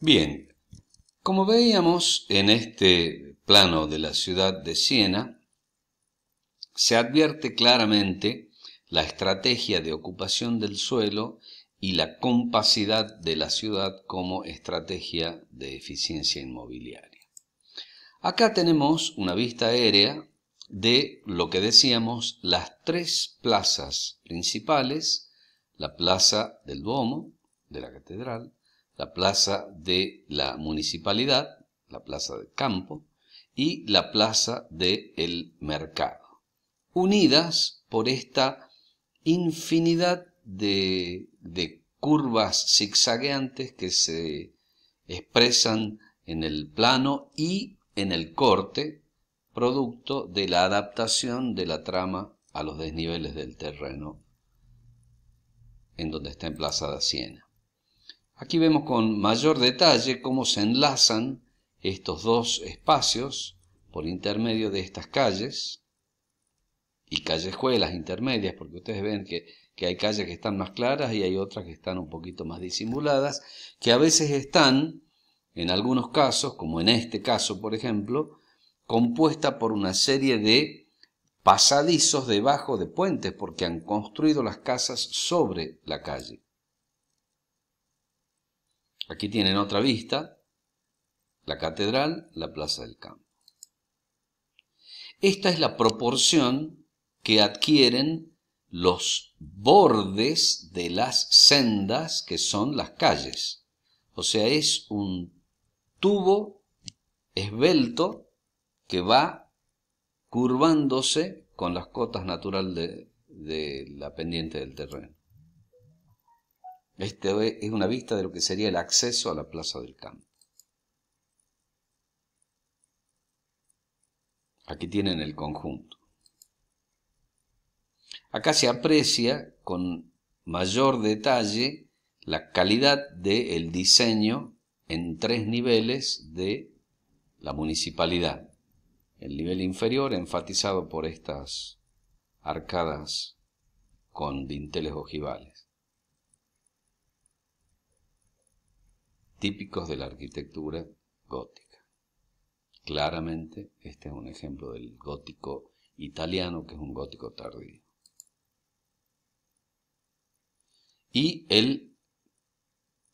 Bien, como veíamos en este plano de la ciudad de Siena, se advierte claramente la estrategia de ocupación del suelo y la compacidad de la ciudad como estrategia de eficiencia inmobiliaria. Acá tenemos una vista aérea de lo que decíamos las tres plazas principales, la plaza del Duomo, de la catedral, la plaza de la municipalidad, la plaza del campo, y la plaza del mercado, unidas por esta infinidad de, de curvas zigzagueantes que se expresan en el plano y en el corte, producto de la adaptación de la trama a los desniveles del terreno en donde está emplazada Siena. Aquí vemos con mayor detalle cómo se enlazan estos dos espacios por intermedio de estas calles y callejuelas intermedias, porque ustedes ven que, que, hay calles que están más claras y hay otras que están un poquito más disimuladas, que a veces están, en algunos casos, como en este caso por ejemplo, compuesta por una serie de pasadizos debajo de puentes, porque han construido las casas sobre la calle. Aquí tienen otra vista, la catedral, la plaza del campo. Esta es la proporción que adquieren los bordes de las sendas que son las calles. O sea, es un tubo esbelto que va curvándose con las cotas naturales de, de la pendiente del terreno. Esta es una vista de lo que sería el acceso a la Plaza del Campo. Aquí tienen el conjunto. Acá se aprecia con mayor detalle la calidad del diseño en tres niveles de la municipalidad. El nivel inferior enfatizado por estas arcadas con dinteles ojivales. típicos de la arquitectura gótica. Claramente, este es un ejemplo del gótico italiano, que es un gótico tardío. Y el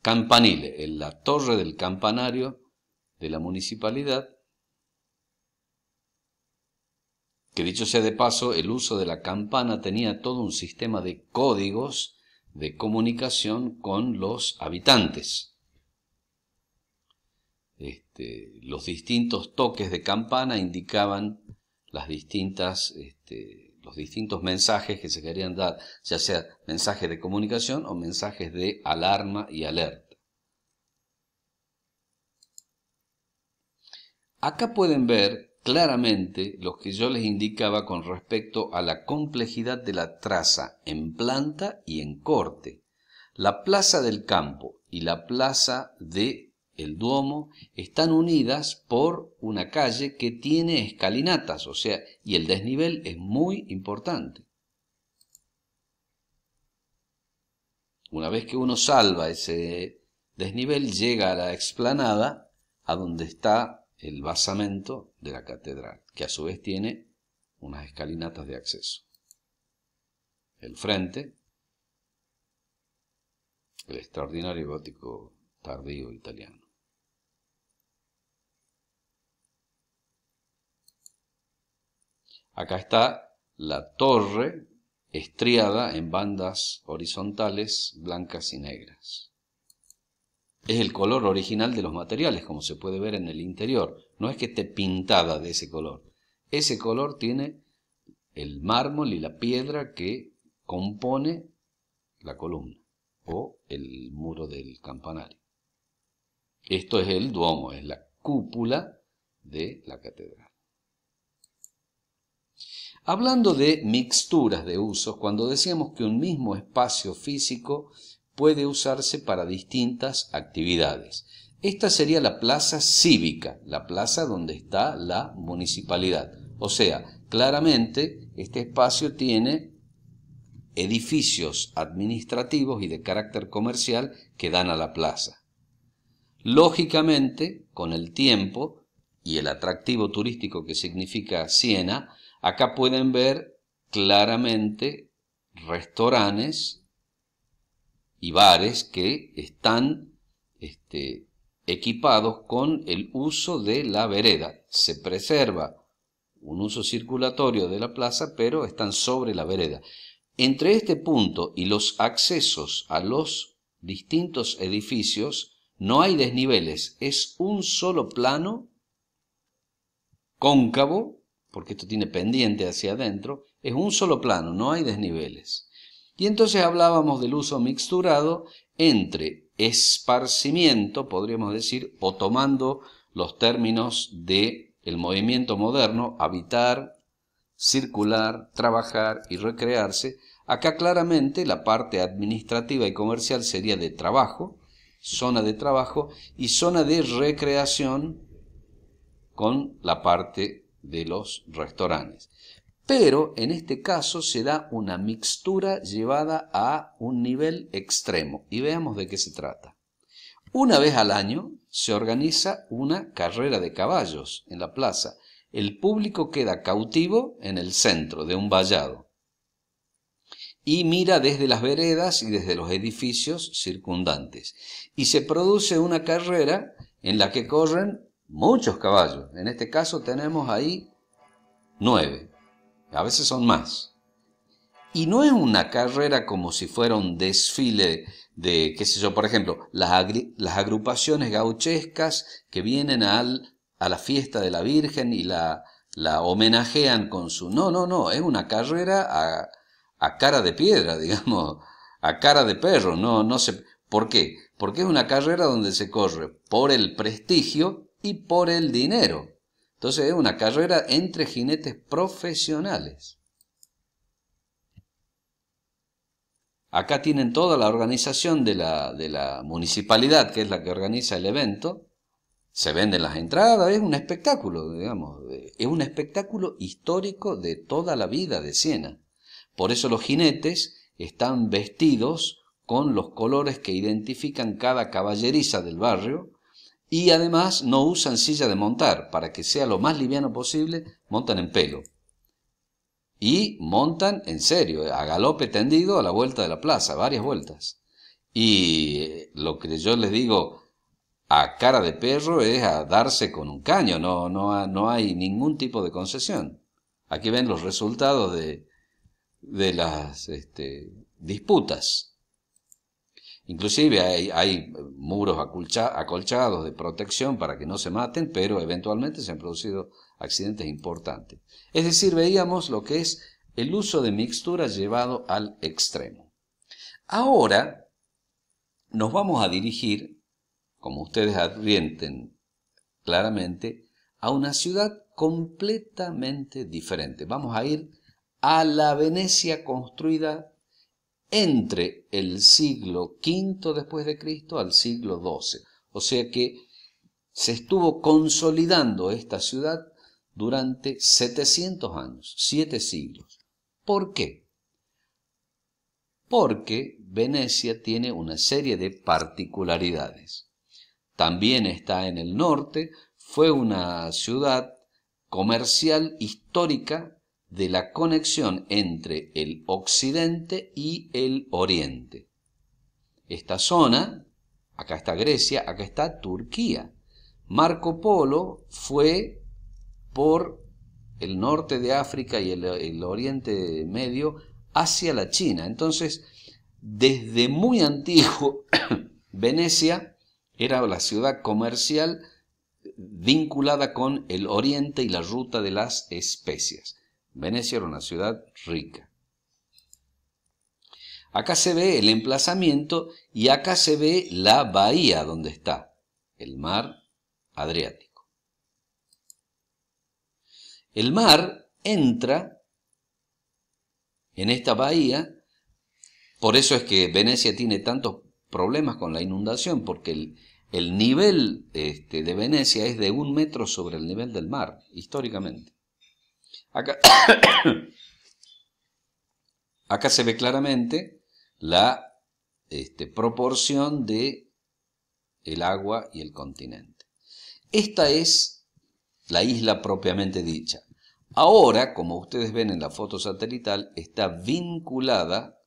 campanile, la torre del campanario de la municipalidad, que dicho sea de paso, el uso de la campana tenía todo un sistema de códigos de comunicación con los habitantes. Este, los distintos toques de campana indicaban las distintas, este, los distintos mensajes que se querían dar, ya sea mensajes de comunicación o mensajes de alarma y alerta. Acá pueden ver claramente los que yo les indicaba con respecto a la complejidad de la traza en planta y en corte. La plaza del campo y la plaza de el Duomo, están unidas por una calle que tiene escalinatas, o sea, y el desnivel es muy importante. Una vez que uno salva ese desnivel, llega a la explanada, a donde está el basamento de la catedral, que a su vez tiene unas escalinatas de acceso. El frente, el extraordinario gótico tardío italiano. Acá está la torre estriada en bandas horizontales blancas y negras. Es el color original de los materiales, como se puede ver en el interior. No es que esté pintada de ese color. Ese color tiene el mármol y la piedra que compone la columna o el muro del campanario. Esto es el duomo, es la cúpula de la catedral. Hablando de mixturas de usos, cuando decíamos que un mismo espacio físico puede usarse para distintas actividades. Esta sería la plaza cívica, la plaza donde está la municipalidad. O sea, claramente este espacio tiene edificios administrativos y de carácter comercial que dan a la plaza. Lógicamente, con el tiempo y el atractivo turístico que significa Siena, Acá pueden ver claramente restaurantes y bares que están este, equipados con el uso de la vereda. Se preserva un uso circulatorio de la plaza, pero están sobre la vereda. Entre este punto y los accesos a los distintos edificios no hay desniveles, es un solo plano cóncavo porque esto tiene pendiente hacia adentro, es un solo plano, no hay desniveles. Y entonces hablábamos del uso mixturado entre esparcimiento, podríamos decir, o tomando los términos de el movimiento moderno, habitar, circular, trabajar y recrearse. Acá claramente la parte administrativa y comercial sería de trabajo, zona de trabajo y zona de recreación con la parte de los restaurantes. Pero en este caso se da una mixtura llevada a un nivel extremo. Y veamos de qué se trata. Una vez al año se organiza una carrera de caballos en la plaza. El público queda cautivo en el centro de un vallado y mira desde las veredas y desde los edificios circundantes. Y se produce una carrera en la que corren muchos caballos. En este caso tenemos ahí nueve, a veces son más. Y no es una carrera como si fuera un desfile de, qué sé yo, por ejemplo, las, las agrupaciones gauchescas que vienen al, a la fiesta de la Virgen y la, la homenajean con su... No, no, no, es una carrera a, a cara de piedra, digamos, a cara de perro, no, no sé ¿Por qué? Porque es una carrera donde se corre por el prestigio y por el dinero. Entonces es una carrera entre jinetes profesionales. Acá tienen toda la organización de la, municipalidad, que es la que organiza el evento. Se venden las entradas, es un espectáculo, digamos. Es un espectáculo histórico de toda la vida de Siena. Por eso los jinetes están vestidos con los colores que identifican cada caballeriza del barrio, y además no usan silla de montar, para que sea lo más liviano posible, montan en pelo. Y montan en serio, eh, a galope tendido a la vuelta de la plaza, varias vueltas. Y eh, lo que yo les digo a cara de perro es a darse con un caño, no, no, hay ningún tipo de concesión. Aquí ven los resultados de, las este, disputas. Inclusive hay, muros acolchados de protección para que no se maten, pero eventualmente se han producido accidentes importantes. Es decir, veíamos lo que es el uso de mixtura llevado al extremo. Ahora nos vamos a dirigir, como ustedes advienten claramente, a una ciudad completamente diferente. Vamos a ir a la Venecia construida entre el siglo V después de Cristo al siglo XII. O sea que se estuvo consolidando esta ciudad durante 700 años, 7 siglos. ¿Por qué? Porque Venecia tiene una serie de particularidades. También está en el norte, fue una ciudad comercial histórica de la conexión entre el occidente y el oriente. Esta zona, acá está Grecia, acá está Turquía. Marco Polo fue por el norte de África y el, oriente medio hacia la China. Entonces, desde muy antiguo, Venecia era la ciudad comercial vinculada con el oriente y la ruta de las especias. Venecia era una ciudad rica. Acá se ve el emplazamiento y acá se ve la bahía donde está el mar Adriático. El mar entra en esta bahía, por eso es que Venecia tiene tantos problemas con la inundación, porque el, nivel este, de Venecia es de un metro sobre el nivel del mar, históricamente. Acá, se ve claramente la este, proporción de el agua y el continente. Esta es la isla propiamente dicha. Ahora, como ustedes ven en la foto satelital, está vinculada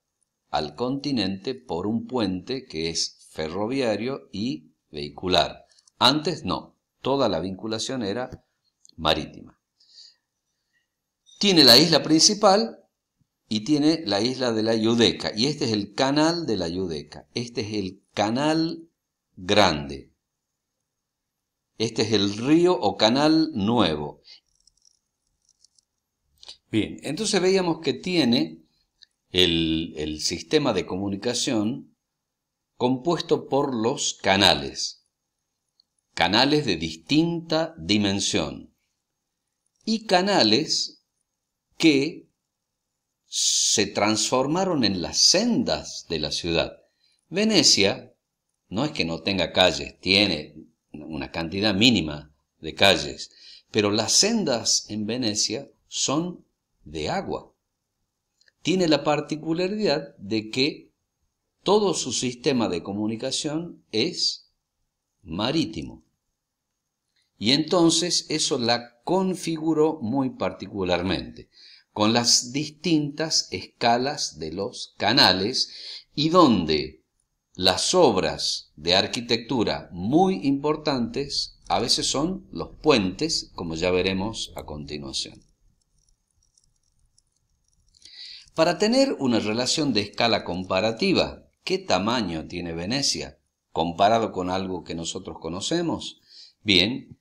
al continente por un puente que es ferroviario y vehicular. Antes no, toda la vinculación era marítima. Tiene la isla principal y tiene la isla de la Yudeca. Y este es el canal de la Yudeca. Este es el canal grande. Este es el río o canal nuevo. Bien, entonces veíamos que tiene el, el sistema de comunicación compuesto por los canales. Canales de distinta dimensión. Y canales que se transformaron en las sendas de la ciudad. Venecia no es que no tenga calles, tiene una cantidad mínima de calles, pero las sendas en Venecia son de agua. Tiene la particularidad de que todo su sistema de comunicación es marítimo. Y entonces eso la configuró muy particularmente, con las distintas escalas de los canales y donde las obras de arquitectura muy importantes a veces son los puentes, como ya veremos a continuación. Para tener una relación de escala comparativa, ¿qué tamaño tiene Venecia comparado con algo que nosotros conocemos? Bien,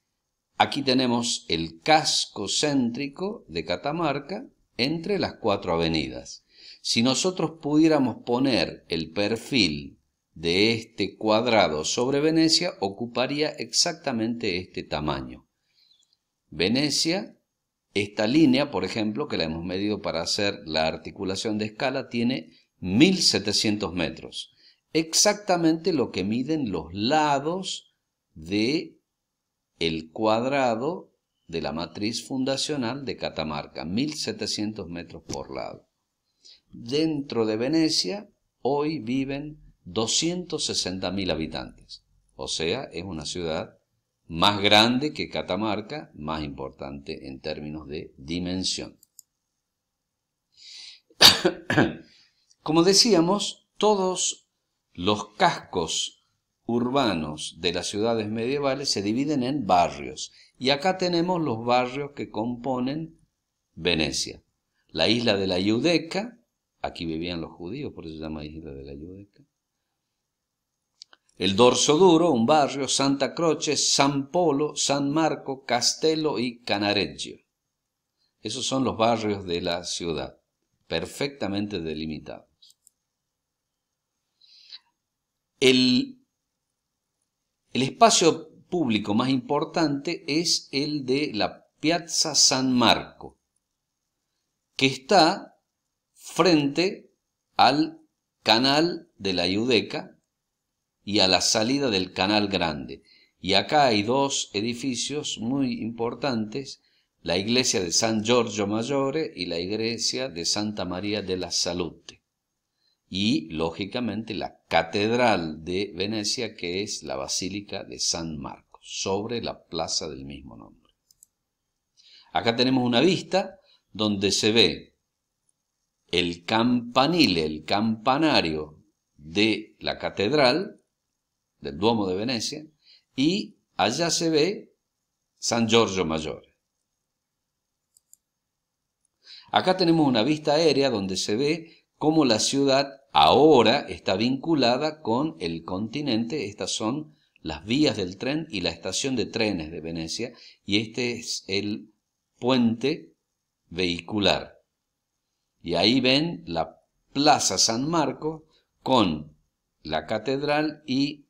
Aquí tenemos el casco céntrico de Catamarca entre las cuatro avenidas. Si nosotros pudiéramos poner el perfil de este cuadrado sobre Venecia, ocuparía exactamente este tamaño. Venecia, esta línea, por ejemplo, que la hemos medido para hacer la articulación de escala, tiene 1700 metros. Exactamente lo que miden los lados de el cuadrado de la matriz fundacional de Catamarca, 1700 metros por lado. Dentro de Venecia, hoy viven 260.000 habitantes, o sea, es una ciudad más grande que Catamarca, más importante en términos de dimensión. Como decíamos, todos los cascos urbanos de las ciudades medievales se dividen en barrios. Y acá tenemos los barrios que componen Venecia. La isla de la Iudeca, aquí vivían los judíos, por eso se llama isla de la Iudeca. El Dorso Duro, un barrio, Santa Croce, San Polo, San Marco, Castello y Canareggio. Esos son los barrios de la ciudad, perfectamente delimitados. El el espacio público más importante es el de la Piazza San Marco, que está frente al canal de la Iudeca y a la salida del canal grande. Y acá hay dos edificios muy importantes, la iglesia de San Giorgio Maggiore y la iglesia de Santa María de la Salute y lógicamente la Catedral de Venecia, que es la Basílica de San Marcos, sobre la plaza del mismo nombre. Acá tenemos una vista donde se ve el campanile, el campanario de la catedral, del Duomo de Venecia, y allá se ve San Giorgio Maggiore. Acá tenemos una vista aérea donde se ve como la ciudad ahora está vinculada con el continente. Estas son las vías del tren y la estación de trenes de Venecia, y este es el puente vehicular. Y ahí ven la Plaza San Marco con la catedral y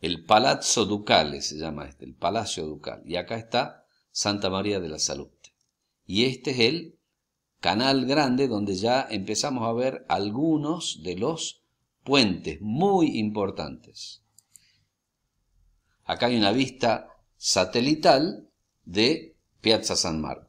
el Palazzo Ducale, se llama este, el Palacio Ducal. Y acá está Santa María de la Salud. Y este es el canal grande donde ya empezamos a ver algunos de los puentes muy importantes. Acá hay una vista satelital de Piazza San Marco.